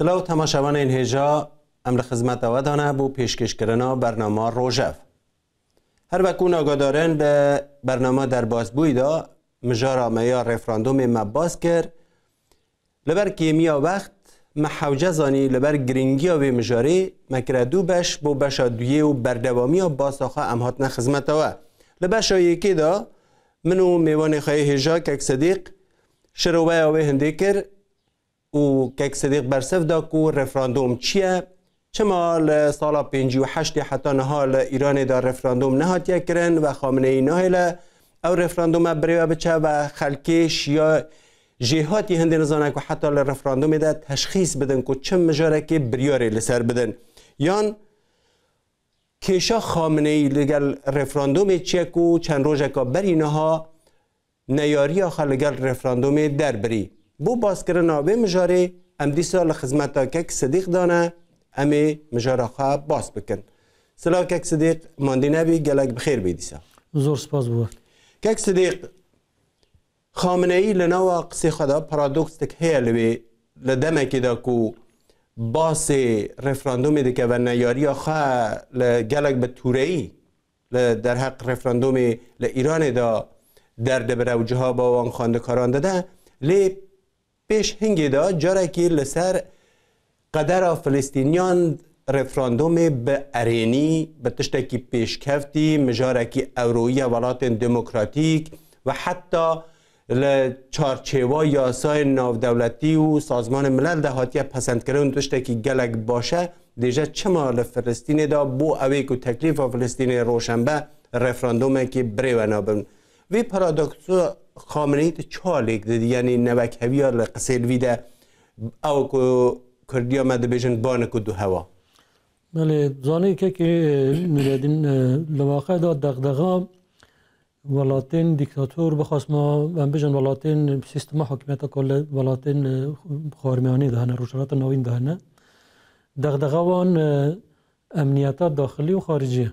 این سلااو تەماشاوانین هێژا ئەم لە خزمەتەوەدانە هر وقت به برنامه در برنامه در دا بەرنەما مجارا یا رفراندوم مباز کرد لبر کیمیا وقت محوجه زانی لبر گرینگی وێ مژارێ مەکرە دوو بش بو بشا دوێ و بەردەوامیە امهات نخزمت هاتنە لبشا یکی دا منو و خواهی هجا که صدیق شروعه آوه هنده کرد او که صدیق برسف دا کو رفراندوم چیه چما سال 58 حتی نهال ایران دا رفراندوم نهاتیه کرن و خامنه ای نهاله او رفراندوم بریو بچه و خلکش یا جهاتی هندی نزانه که حتی رفراندوم ده تشخیص بدن که چه مجاره که بریاره لسر بدن یان کشا خامنه ای لگل رفراندوم چیه که چند روزه که بری نها نیاری آخر لگل رفراندوم در بری بو باز کردن به مجاره ام سال لخزمتا کک صدیق دانه امی مجاره خواه باز بکن سلا کک صدیق ماندی نبی گلک بخیر بیدیسا زور سپاس بود کک صدیق خامنه ای لنوا قصه خدا پارادوکس تک هیل وی لدمه که دا کو باس رفراندوم که و نیاری خواه لگلک به توره ای در حق رفراندوم ایران دا در دبر و جهاب با وان خاندکاران داده لی پیش هنگی دا جارکی لسر قدر فلسطینیان رفراندوم به ارینی به تشتکی پیشکفتی مجارکی اورویی ولات دموکراتیک و حتی چارچیوا یاسای دولتی و سازمان ملل ده هاتیه پسند کردن دوشته که باشه دیجه چما فلسطین دا بو اوی که تکلیف فلسطین روشنبه رفراندومه که و بن وی پارادۆکسۆ خامنەیتە چالێک دییانی نەوەکەویە او کردی ئەو آمده دەبێژن بانەک و دو بله، که که زانێکێکی نوردین لەواقعدا دەغدەغا ولاتین دیکتاتور بخواست و بژن وڵاتین سیستم حکوومەتە کۆ لە ده خارمیانی داهنە ڕژاتە نه داهنە وان ئەمنیەتە داخلی و خارجیە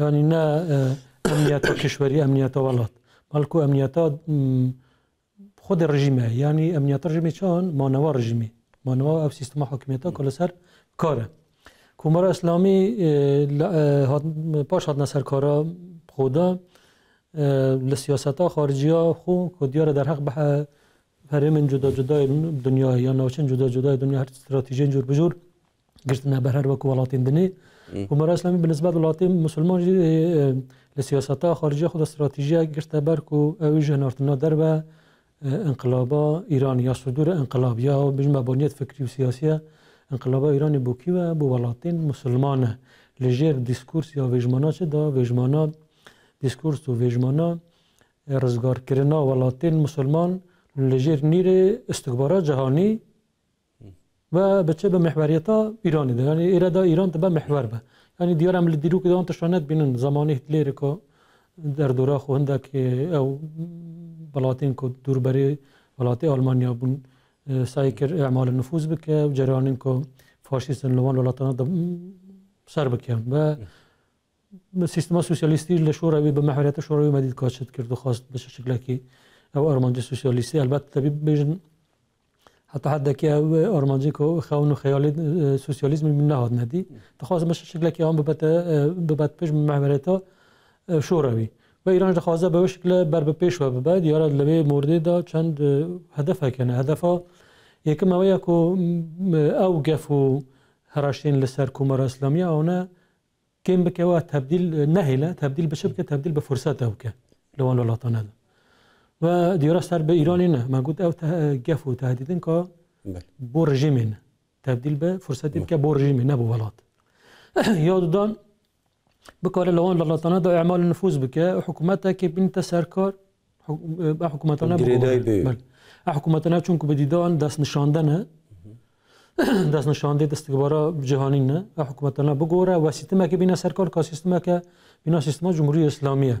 یعنی نه امنیت کشوری امنیت ولات بلکو امنیت خود رژیمه یعنی يعني امنیت رژیمه چان مانوا رژیمه مانوا او سیستم حاکمیت کل سر اه، اه، کاره اسلامي اسلامی پاش هات نسر کارا خودا اه، لسیاست ها خارجی ها خو کدیار در حق به فرمن جدا جدا دنیا یا ناوچن جدا جدا دنیا هر استراتیجی جور بجور گرتنه بر هر وک ولاتین عمر اسلامی به نسبت ولات مسلمان جی سیاست خارجی خود استراتژی گشته بر کو او جنارتنا در و انقلابا ایران یا صدور انقلاب یا بج مبانیت فکری و سیاسی انقلابا ایران بوکی و بو ولاتین مسلمانه لجر دیسکورس یا وجمانا چه دا وجمانا دیسکورس و وجمانا رزگار کرنا ولاتین مسلمان لجر نیر استکبارات جهانی و به چه به محوریتا ایرانی ده یعنی ایره دا ایران به محور به یعنی دیارم لدیرو که دانت شانت بینن زمانه هتلر که در دوره خونده که او بلاتین که دور بری ولاتی آلمانیا بون سعی کرد اعمال نفوذ بکه و جریانین که فاشیستن لوان ولاتان سر بکن و سیستما سوسیالیستی لشوروی به محوریت شوروی مدید کاشت کرد و خواست به شکلی که او ارمانج سوسیالیستی البته تبی بیجن حتی حد که آرمانجی که خوان و خیال سوسیالیسم می نهاد ندی دخواست مش شکل که هم ببت ببت پیش معمرتا شوروی و ایران دخواست به شکل بر به پیش و بعد یارا لبه مورد دا چند هدف کنه هدف یکم اویا کو او گفو هراشتین لسر کومار اسلامی اونا كان بكوا تبديل نهلة تبديل بشبكة تبديل بفرصة أوكا لو أنا لا تنادى و دیرا سر به ایران نه من گفت او گف و تهدیدن که بو رژیم تبدیل به فرصتی که بو رژیم نه بو ولات یاد دان بکار لوان لالاتانا دا اعمال نفوذ بکه حکومت که بنت سرکار حکومتانا بله حکومتانا چون که بدیدان دست نشاندنه دست نشانده دستگبارا جهانی نه حکومت حکومتانا بگوره و سیستمه که بین سرکار که سیستمه که بینا سیستمه جمهوری اسلامیه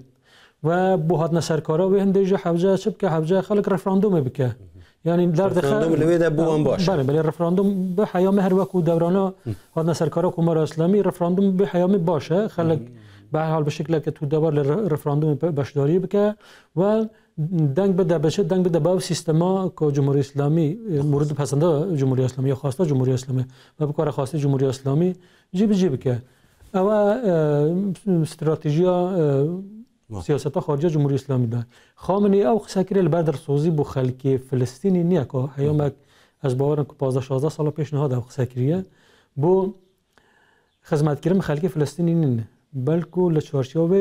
و بو هات کارا و هم دیجه حوزه چب که حوزه خلق رفراندوم بکه یعنی در دخل رفراندوم لوی بو هم باشه بله بله رفراندوم به حیام هر و دورانا هات کارا کمار اسلامی رفراندوم به حیام باشه خلق به حال به شکل که تو دوبار رفراندوم بشداری بکه و دنگ بده بشه دنگ بده به سیستما که جمهوری اسلامی مورد پسند جمهوری اسلامی یا خواسته جمهوری اسلامی و به کار خواسته جمهوری اسلامی جیب جیب که او استراتژی سیاست خارجه جمهوری اسلامی ده خامنه او قصه کرد البدر سوزی بو خلکی فلسطینی نیا که هیام از باورم که 15 16 سال پیشنهاد او قصه کریه بو خدمت کردن خلکی فلسطینی نه بلکو لچارچوب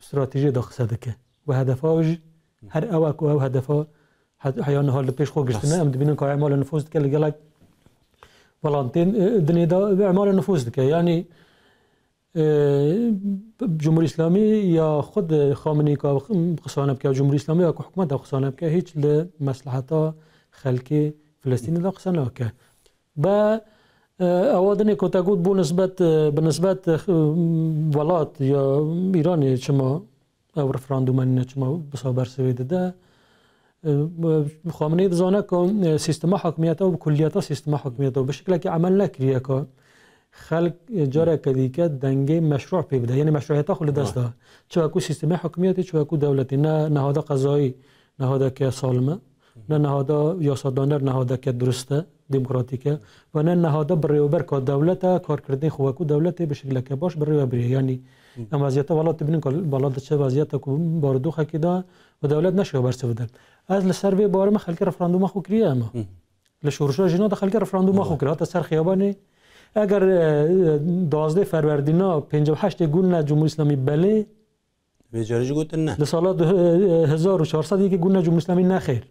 استراتژی ده که و هدف هر او او هدفا حیان حال پیش خو گشتنه ام ببینن که اعمال نفوذ که لگلک ولانتین دنیدا اعمال نفوذ که یعنی جمهوری اسلامی یا خود خامنه‌ای کا خسانه که جمهوری اسلامی یا حکومت خسانه که هیچ ل مصلحتا خلکی فلسطین لا خسانه که با اوادنی کتا گود بو نسبت به ولات یا ایران چما او رفراندوم چما بسابر سویده ده خامنه ای زانه که سیستم حاکمیت او کلیت سیستم حاکمیت او به شکل که عمل نکریه که خلق جاره کدی که دنگه مشروع پی بده یعنی مشروعیت خود دست ده چه کو سیستم حکومتی چه کو دولتی نه نهاد قضایی نهاد که سالمه نه نهاد یاسادانر نهاد که درسته دموکراتیکه و نه نهاد بریوبر که دولت کار کردن خو کو دولت به شکل که باش بریوبر یعنی اما وضعیت ولات ببینین که ولات چه وضعیت کو باردوخه که ده و دولت نشه برسه بده از لسر به بارم خلک رفراندوم خو کریه اما لشورشا جنا داخل که رفراندوم خو کریه تا سر خیابانی اگر 12 فروردینا 58 نه جمهوری اسلامی بله بیچاره گوتن نه در سال 1400 که گونه جمهوری اسلامی نه خیر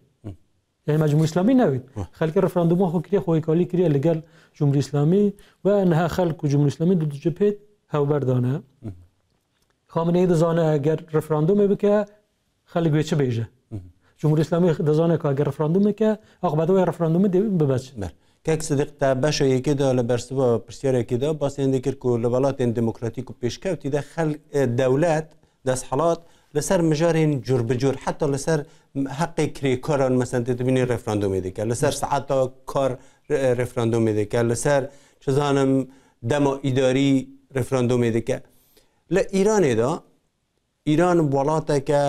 یعنی جمهوری اسلامی نوید خلک رفراندوم خو کری خو کالی کړی لگل جمهوری اسلامی و نه خلک جمهوری اسلامی دو پید، هاو بردانه خامنه ای دزانه اگر رفراندوم بکه خلک به چه بیجه جمهوری اسلامی دزانه که اگر رفراندوم که عقبت رفراندوم دیوی ببچ بله. کەک سدیق تا بەشە یەکێدا لە بەرسەوە پرسیارێکیدا باسییان دەکرد و لە وڵاتێن دموکراتیک اه، حالات لسر دەولات جور بجور مژارین لسر حتا لەسەر حقی مثلا مەسند دەبینی ڕفراندۆمی دیکە لەسەر سعاتا کار ڕفراندۆمی دیکە لەسەر چزانم دەما ئیداری ڕفراندۆمی دیکە لە ئیرانێدا ئیران وڵاتەکە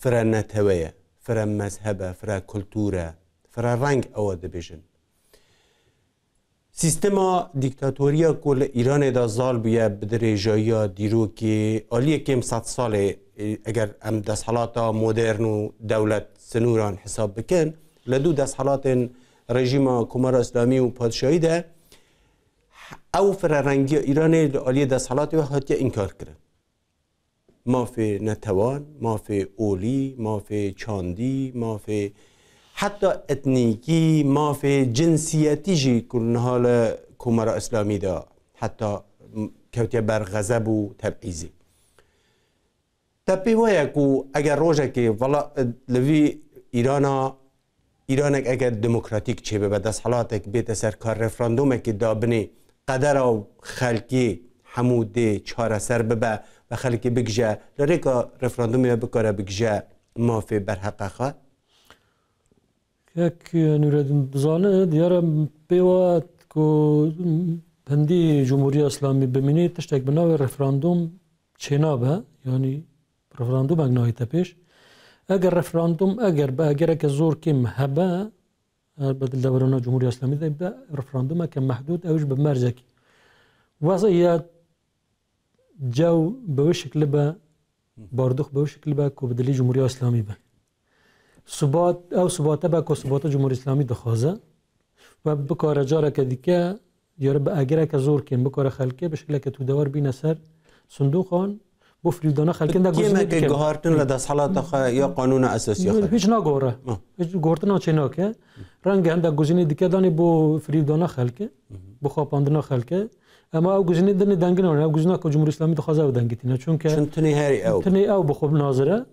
فرە نەتەوەیە فرە مەزهبە فرە کولتورە فرە ڕنگ ئەوە دەبێژن سیستما دیکتاتوریا کل ایران دا زال بیه بدره جایی دیرو که آلیه کم صد ساله اگر ام دسحالاتا مدرن و دولت سنوران حساب بکن لدو دسحالات رژیم کمار اسلامی و پادشاهی ده او فرهنگی ایران آلیه دسحالات و حتی انکار کرد ما فی نتوان ما فی اولی ما فی چاندی ما فی حتی اتنیکی ماف جنسیتی جی کن حال کمرا اسلامی دا حتی کوتی بر غضب و تبعیزی تپی وای کو اگر روزه که والا لوی ایرانا ایران اگر دموکراتیک چه به دست حالاتک بیت سر کار رفراندوم که دابنی قدر و خلکی حموده چهار سر ببه و خلکی بگجه لریکا رفراندومی بکاره بگجه مافی برحق خواه یەک نورەدن بزانێ دیارە پێوات کو هەندی جمهوری ئەسلامی ببینێ تشتێک بناوی ڕفراندۆم چێنابە ینی ڕفراندومێک ناهیتە پێش ئەگەر ڕفراندوم ئەگەر بە ئەگەرەکە زۆر کیم هەبە بەدل دەبرەوە جمهوری ئەسلامی دەی بە ڕفراندومەکە مەحدود ئەوش بە مەرجێکی وەزە یا جو بەوە شکل بە باردوخ بەو شکل بە کو بدلی جمهوری ئەسلامی بە ثبات او ثبات به کو ثبات جمهوری اسلامی دخوازه و به کار جاره که دیگه یاره به اگر که زور کن کار خلکه به شکل که تو دوار بین سر صندوق خان بو فریدانه خلکن ده گوزنه که گهارتن لدس حالات خا یا قانون اساسی خا هیچ ناگوره هیچ گورتن آچه ناکه رنگ هنده گوزنه دیگه دانی بو فریدانه خلکه بو خواباندنه خلکه اما او گوزنه دنی دنگنه او گزینه که جمهوری اسلامی دخوازه و دنگتینه چون که چون تنی هری او تنی او بخوب ناظره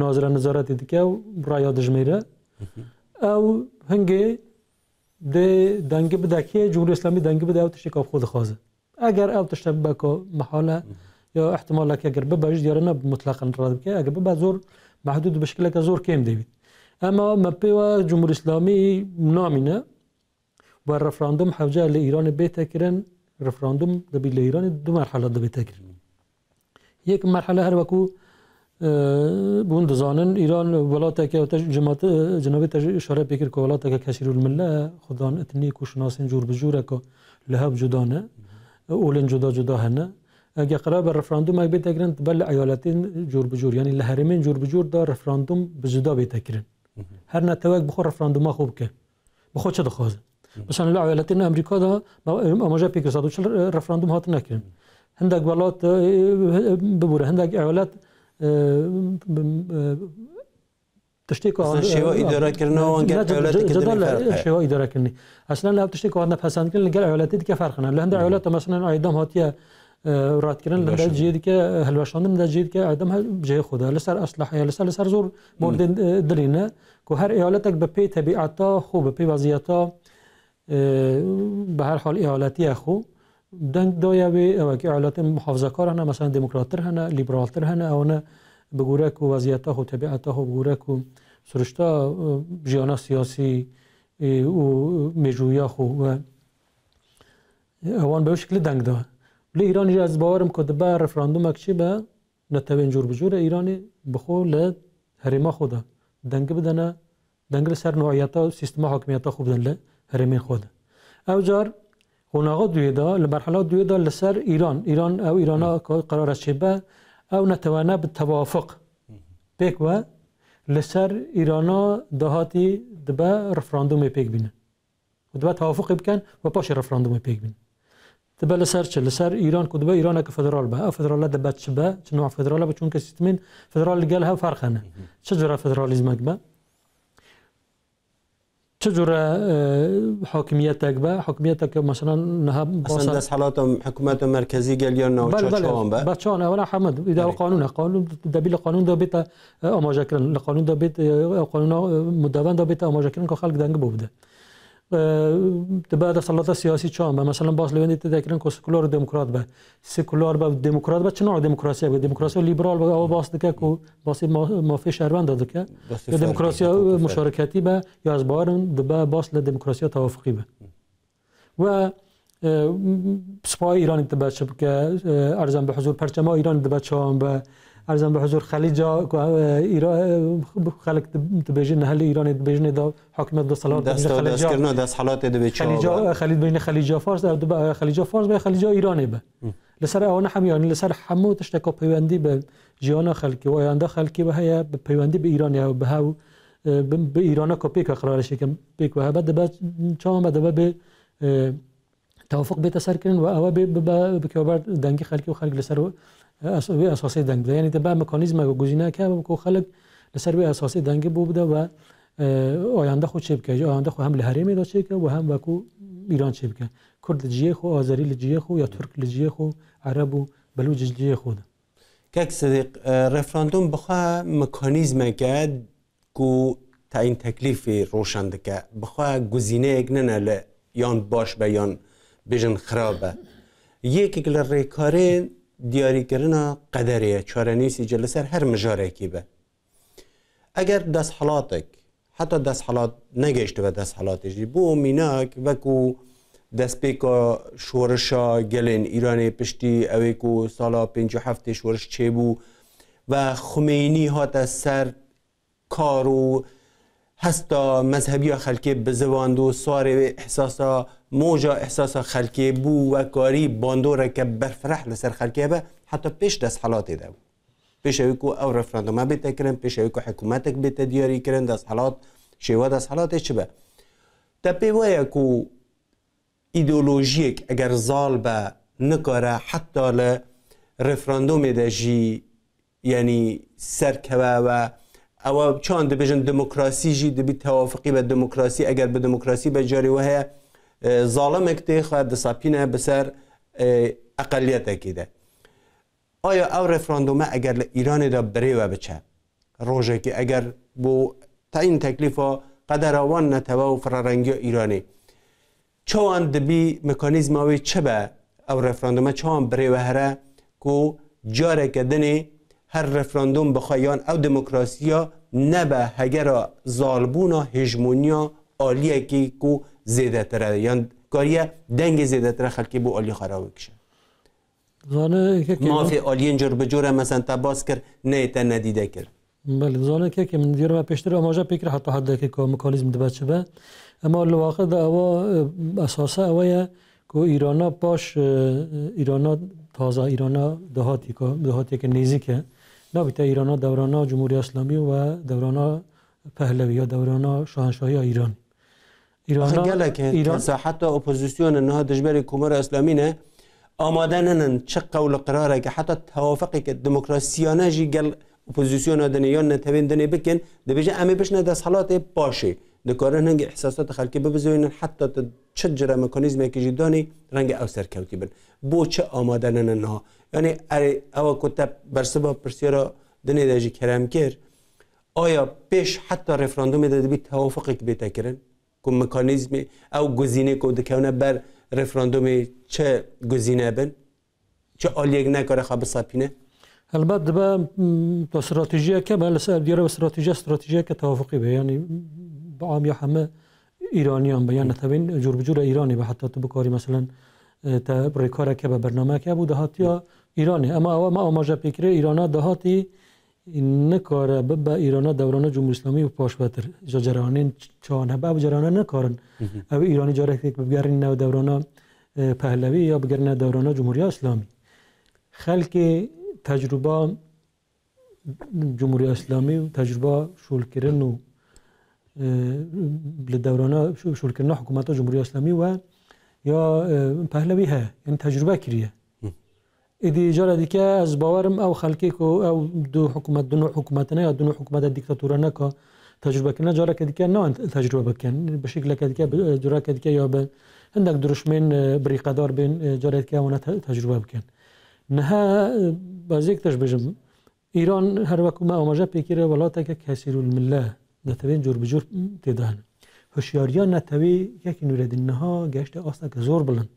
نازرە نزارەتی او و ڕیا دژمێرە ئەو بده دێ دەنگی بدەکێ جووری ئسلامی دەنگی بدە اگر او خود دخوازە اگر او تشتە بەکۆ محاله یا احتمالەکەگەر بەش نه مطلاقن ڕادکە اگر به زور محدود زور زۆر کێم دەویت ئەمە مەپێوە جمهور ئسلامی نامینە بە ایران حەوجە لە رفراندوم بێتەکردن ڕفراندم ایران دو ایرانی دومەرحەلە دەبێتەکردن یک مرحله هر وکو بون دزانن ایران ولاتا که جماعت جناب تج اشاره بکر که ولاتا که کشیر المله خدان اتنی کو شناسن جور بجوره که لهب جدانه اولن جدا جدا هنه اگه قرار رفراندوم اگه بتکرن بل ایالتین جور بجور یعنی لهرمین جور بجور دا رفراندوم بجدا بتکرن هر نتوک بخور رفراندوم خوب که بخور چه دخوازه مثلا ایالتین امریکا دا اماجا پیکر 140 رفراندوم هات نکرن هندک ولات اه، اه، ببوره هندک ایالت تشتی که شیوا اداره کردن آن عیالاتی که فرق کرده شیوا اداره کنی. اصلا لحظه تشتی که آن نپسند کنن گر عیالاتی دیگه فرق کنن. لند عیالات تو مثلا عیدام هاتیه رات کردن لحظه جدید که هلوش آن جید که عیدام هم جای خدا لسر اصلاح یا لسر لسر زور مورد دلی که هر عیالاتک به پیت بیعتا خوب به پی پیوازیتا به هر حال عیالاتیه خوب دا یوی که ایالات محافظه کار هنه مثلا دموکراتر هنه لیبرالتر هنه اونه بگوره که وضعیت ها و طبیعت خو بگوره که سرشتا جیانه سیاسی و مجویا خو و اوان به شکل دنگ ده بله، لی ایرانی از باورم که دبه رفراندوم اکچی به نتوه اینجور بجور ایرانی بخو ل هریما خوده دنگ بدنه دنگ سر نوعیت ها سیستم حاکمیت ها خوب دن ل هریمین خوده او جار وناخد دويدا لمرحلة دويدا لسر إيران إيران أو إيران قرار شبه أو نتوانا بالتوافق بيك و لسر إيرانا دهاتي دبا رفراندوم بيك بينا ودبا توافق بكن وباش رفراندوم بيك بينا دبا لسر چه لسر إيران كدبا إيران كفدرال بها فدرال دبا تشبه نوع فدرال بچون كسيتمين فدرال قالها فرقنا شجرة فدراليزم أكبر حاکمیت حاکمیتک به حاکمیت که مثلا نه اصلا دست حالات حکومت مرکزی گل یا نه بله بله به بله، هم اولا حمد ایده بله. قانون قانون دبیل قانون دا بیت آماجه کردن قانون دا بیت قانون مدون دا بیت آماجه کردن که خلق دنگ بوده بعد سلطه سیاسی چون به مثلا باز لوین ته دکرن کو دموکرات به سکولار به دموکرات با چه دموکراسی به دموکراسی لیبرال به باز دکه کو باز مافی شهروند دکه یا دموکراسی مشارکتی به یا از بارن به باز له دموکراسی توافقی به و سپاه ایران تبع که ارزم به حضور پرچم ایران به چون به ارزم به حضور خلیج ایران خلق تبیجن هل ایران تبیجن دا حکمت دا صلاح دست کردن دست حالات دو خلیج خلیج بین خلیج فارس در خلیج فارس به خلیج ایران به لسر اون هم یعنی لسر همو تشتکا پیوندی به جیان خلکی و آینده خلقی به هیا به پیوندی به ایران و به هاو به ایران که پیک قرار شکم پیک و ها بعد بعد چام بعد به توافق به تسر کردن و او به به دنگی خلقی و خلق لسر وی اساسی دنگ بوده یعنی به مکانیزم گزینه که که خلق لسر به اساسی دنگ بوده و آینده خود چیپ کرد، آینده خود هم می داشته که و هم کو ایران چیپ بکنه کرد جیه خو آذری لجیه خو یا ترک لجیه خو عرب و بلوچ لجیه خود کک صدیق رفراندوم بخوا مکانیزم که کو این تکلیف روشن دکه بخوا گزینه اگنه نه یان باش به یان بجن خرابه یکی که دیاری قدری جلسه هر مجاری کی به. اگر دست حالاتک حتی دست حالات نگشت و دست حالاتش بو میناک دس پیکا شورشا گلن ایران پشتی پنج و هفته شورش چه چبو و خمینی هات سر کارو هەستا مذهبی و خەلکێ بزەواند و سوارێ احساسا مۆژە احساسا خەلکێ بوو که باندۆرەکە بەرفرەح لەسەر حتی پیش حتا حالات ده حالاتێدا بوو او رفراندوم ئەو ڕفرانندما بێتەکردن پێشەوەی و حکوومەتێک دیاری دیاریکردن دست حالات شێوە دەست حالاتێ چ تا دە پێی وایە و ئیدۆلۆژیەک ئەگەر زال بە نکارە حتا لە یعنی و او چان دموکراسی دموکراسی جی دبی توافقی به دموکراسی اگر به دموکراسی به جاری و ظالم اکتی خواهد دساپینه بسر اقلیت اکیده آیا او رفراندومه اگر ایران را بری و بچه روژه که اگر بو تا این ها قدر آوان نتوا و فرارنگی ایرانی چوان دبی مکانیزم چه به او رفراندومه چون بری و هره که جاره دنی هر رفراندوم بخوایان او دموکراسی دموکراسیا نبه هگر و هژمونیا آلیه که کو زیده تره یعنی کاریه دنگ زیده تره خلکی بو آلی خراب کشه مافی آلی اینجور بجوره مثلا تباس کرد نه تا ندیده کرد بله زانه که که من دیرم پیشتر آماجا پیکر حتی حد که که ده دبت به اما الواقع دا اوا اساسه اوایه که ایرانا پاش ایرانا تازه ایرانا دهاتی که دهاتی که نیزی نابیت ایران دورانا جمهوری اسلامی و دورانا پهلوی یا دورانا شاهنشاهی ایران ایران ها، ایران حتی اپوزیسیون نه دجبر کمر اسلامی نه آماده نن چه قول قراره که حتی توافقی که دموکراسیانه جی گل اپوزیسیون دنیا نتوین دنی بکن دبیجه امی بشنه دست حالات باشه دەکارن هەنگی احساسات حتی ببزوێنن حتا چ مکانیزم که رنگ رنگ او سەرکەوتی بن بۆ چه بر ینی ئەوە کۆتە بەرسبا پرسیێرە آیا دەژی کەرم کرد ئایا بی حتا ڕفراندومی دەدەبیت تەوافقێک بێتەکردن کو مکانیزمی او گزینه و دکونه بر رفراندوم چه گزینه بن چه ئالیەک نکارە سپینه؟ البته با دەبە که سر بە دیروز استراتژی استراتژی که توافقی یعنی به عام یا همه ایرانیان به یعنی تبین جور بجور ایرانی به حتی تو بکاری مثلا تا کار که به برنامه که بود دهاتی ایرانی اما ما آماجه پیکره ایرانا دهاتی نکاره به ایران دوران جمهوری اسلامی و پاش بتر جا جرانین چانه به جرانه نکارن او ایرانی جاره که بگرین نو دوران پهلوی یا بگرین دوران جمهوری اسلامی خلق تجربه جمهوری اسلامی و تجربه شول کردن و أه، لدورانا شو كنا حكومة الجمهورية الإسلامية و يا پهلوی أه، ها یعنی تجربه کریه ایدی جاره دیگه از باورم او خلکی کو او دو حکومت دو نوع حکومت نه یا دو نوع حکومت که تجربه کنه جاره که دیگه نه تجربه بکن به شکل که دیگه جاره که دیگه یا به هندک دار بین جاره که اون تجربه بکن نه أه، بازیک تش بجم ایران هر وقت ما اومجا پیکره ولاتا که کسیر المله دەتەوێت جۆر بجۆر تێدان هشیاریان نەتەوێ یەکی نورەدنها گەشتە گشت زۆر بڵند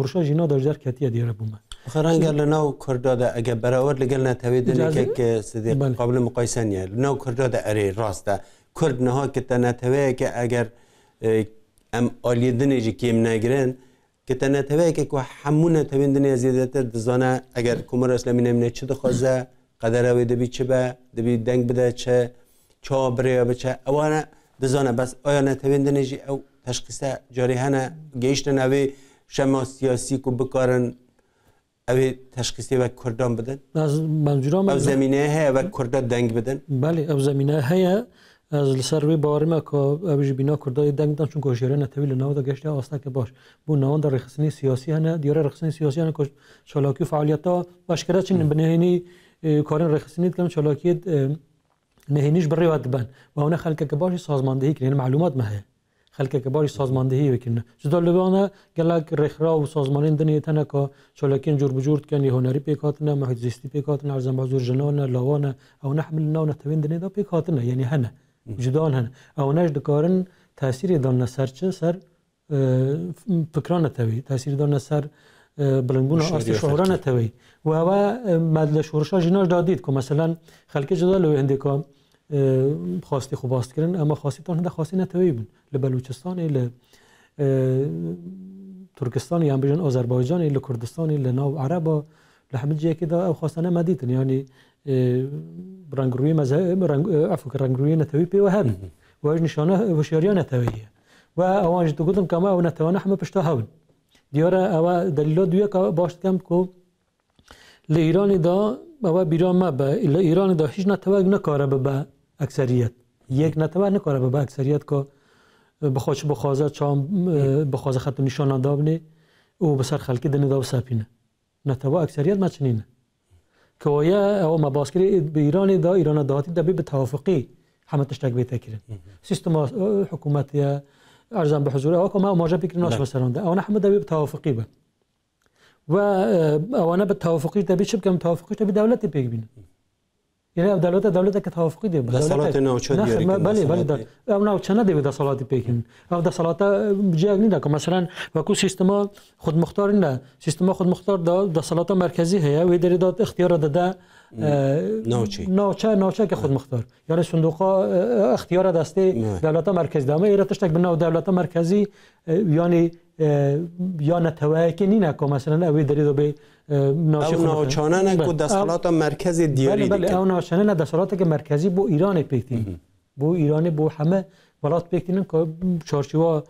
زور بلن. ژینا دەژار نو دیێرە بوومە خەرانگە لە ناو نتوی د بەراورد ک نەتەوێت قابل مقایسانە لە ناو کوردادا اره ئەرێ ڕاستە کورد نەها کتە نەتەوەیەکە ئەگەر ئەم ئالیدنێژی کێم ک کو که نتوی هەمونە تەوێن دنیا زیێدەتر دزانە اگر کومەرس لە منە چد خوزه قدر قەدەراوێ دەبی چ با دبی دنگ بده چه چابرێ بچە ئەوانە دزانه بس آیا نەتەوێن دەنێژی او تەشقیسە جاری هەنە گەیشتە نوی شما سیاسی و بکارن از تەشقیسی وە کوردان بدەن ئەو زمینە دنگ بدن؟ بله دەنگ زمینه بەێ از زمینە هەیە لەسەر که باوەڕمە ئەوژ بینا دنگ دنگ چون کۆژێرە نەتەوی لە ناودا گەشتی که باش بو نوان در رخصنی سیاسی دیار دیێرە سیاسی هنه که شلاکی و باش باشکرە چین بنهینی کارن رخصنی دکنم شلاکی مهێنیش و دەبن بەونە خەکەکە باشی سازماندەهیکردێن معلومات مه مەهەیە سازماندهی باشی سازماندەهی وکردن جدا لەوانە گەلاک ڕێکخرا و سازمانین دنێتەنەکە چۆلەکەن جور پیکات نه پێکاتە پیکات پێکاتن ئازم بازور ژنەوەە لەوانە ئەو نو ناونە تەوین پیکات نه یعنی هن جدان هەن تاثیر نەش دکارن تاسیری سر سەرچ توی تاثیر تاسیری دانە سەر بلندبوون ئاستی شۆرانەتەوەی و ئەوە مدل شورشا ژناش دادید که مثلا خەلکی جدا لەوێ هەندێکام خواستی خو باز کردن اما خواستی تان خواستی نتوی بون لبلوچستان ل ترکستان یا بیشتر آذربایجان ل کردستان ل ناو عربا لحمد جایی که دا خواستن مدیتن یعنی رنگروی مذهب رنگ عفو رنگروی نتوی پی و هم، و اج نشانه هوشیاری نتویه و اوانج تو گفتم کما و نتوانه همه پشت هون دیاره او دلیل دوی که باش کم کو ل ایران دا او بیران ما به ل ایران دا هیچ نتوگ نکاره به اکثریت یک نتبه نکاره به اکثریت که بخواش بخوازه چام بخوازه خط نشان دابنه او بسر خلکی دنه و سپینه نتبه اکثریت ما چنینه که آیا او کرده به ایران دا ایران داتی دبی به توافقی همه تشتک بیتا کرن سیستم حکومتی ارزان به حضور او که ما ماجه ناش بسران بله. سرانده. او همه دبی به توافقی بود. و اوانه به توافقی دبی چه بکم توافقی بی دولتی بگبینه یعنی دولت دولت که توافقی د دولت ناوچه دی بله بله در او ناوچه دی در صلات پیکن او در صلات جگ نه که مثلا وکو سیستم خود مختار نه سیستم خود مختار در صلات مرکزی هيا وی درې داد اختیار داده ناوچه ناوچه ناوچه که خود مختار یعنی صندوق اختیار دسته دولت مرکزی دامه ایره تشتک بناو دولت مرکزی یعنی یا نتوه که نینه که مثلا اوی دریدو به ناشی او ناچانه نکو بله. دستالات مرکز دیاری بله بله او ناچانه نه دستالات که مرکزی بو ایران پیکتین بو ایران بو همه ولات پیکتین که چارچوا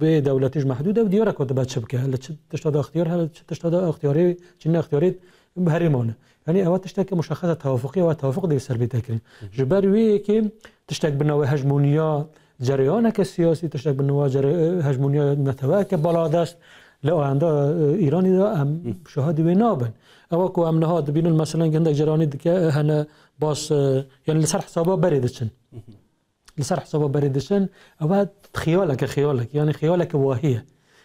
به دولتش محدوده و دیاره که بچه بکه هلا چه تشتاد اختیار هلا چه تشتاد اختیاری چین اختیاری ایمانه یعنی اول که مشخصه توافقی و توافق دیگه سر بیتا کرین جبر وی که تشتاک بناوه هجمونیا جریانه که سیاسی تشتاک بناوه هجمونیا نتوه که بالا لآینده اه، ایرانی دا هم شهادی به او كو هم نهاد بين مثلا عندك جرانی دك اه، هنا باس يعني اه، لسر حسابه بريدشن لسر حسابه بريدشن او خيالك خيالك يعني خيالك واهية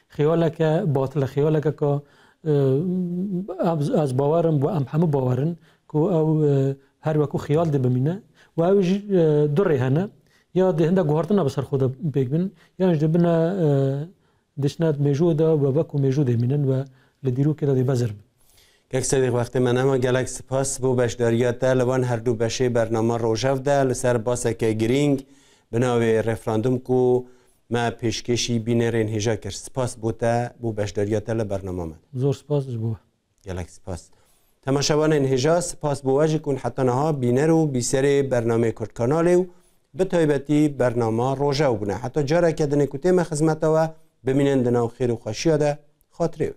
خيالك باطل خيالك كا از باورم و ام همه باورن که او هر وکو خیال دی بمینه و او دره هنه یا دهنده گوهرتن بسر خود بگبن یا یعنی جدبنه دشنات مێژۆدا و وکو و مینن و لدیرو که دی بەزرم یک سەدیق وقتی من ئەمە گەلک سپاس بۆ بەشداریەتدا لەوان هەردوو بەشەی بەرنەمە ڕۆژەفدا لەسەر باسەکە گرنگ بناوی رفراندوم و ما پێشکێشی رین بو کرد سپاس بۆتە بۆ بەشداریەتە لە من پاس سپاس این گەلک سپاس. تەماشەوانێن هێژا سپاس کن حتی حتەنەها بینەر و برنامه برنامه کوردکانالێ و به تایبەتی بەرنامە روژه و حتی حتا جارێکە دنێک ما خدمت و ببینند نام خیر و خوشیاده خاطره